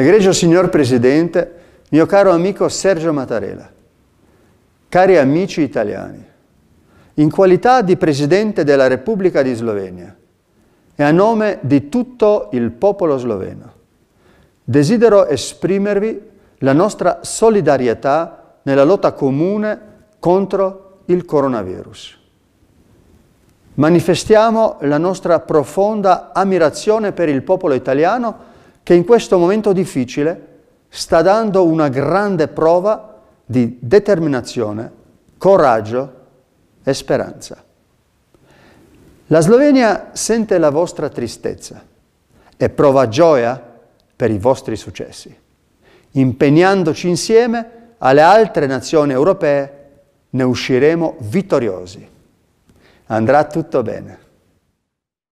Egregio signor Presidente, mio caro amico Sergio Mattarella, cari amici italiani, in qualità di Presidente della Repubblica di Slovenia e a nome di tutto il popolo sloveno, desidero esprimervi la nostra solidarietà nella lotta comune contro il coronavirus. Manifestiamo la nostra profonda ammirazione per il popolo italiano che in questo momento difficile sta dando una grande prova di determinazione, coraggio e speranza. La Slovenia sente la vostra tristezza e prova gioia per i vostri successi, impegnandoci insieme alle altre nazioni europee ne usciremo vittoriosi. Andrà tutto bene.